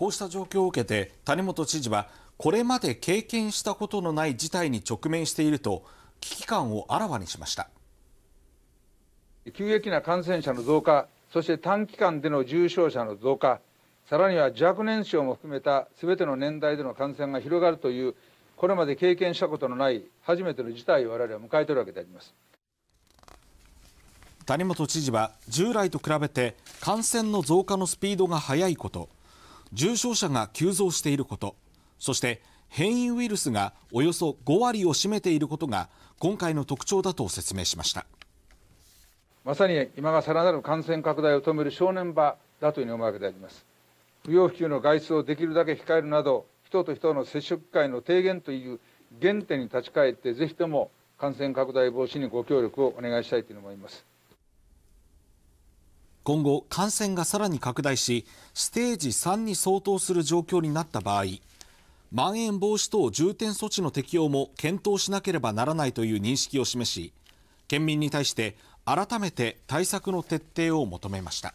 こうした状況を受けて谷本知事はこれまで経験したことのない事態に直面していると危機感をあらわにしました急激な感染者の増加そして短期間での重症者の増加さらには若年症も含めたすべての年代での感染が広がるというこれまで経験したことのない初めての事態を我々は迎えているわけであります谷本知事は従来と比べて感染の増加のスピードが速いこと重症者が急増していることそして変異ウイルスがおよそ5割を占めていることが今回の特徴だと説明しましたまさに今がさらなる感染拡大を止める正念場だというふうに思うわけであります不要不急の外出をできるだけ控えるなど人と人の接触機会の低減という原点に立ち返ってぜひとも感染拡大防止にご協力をお願いしたいと思います今後感染がさらに拡大しステージ3に相当する状況になった場合まん延防止等重点措置の適用も検討しなければならないという認識を示し県民に対して改めて対策の徹底を求めました。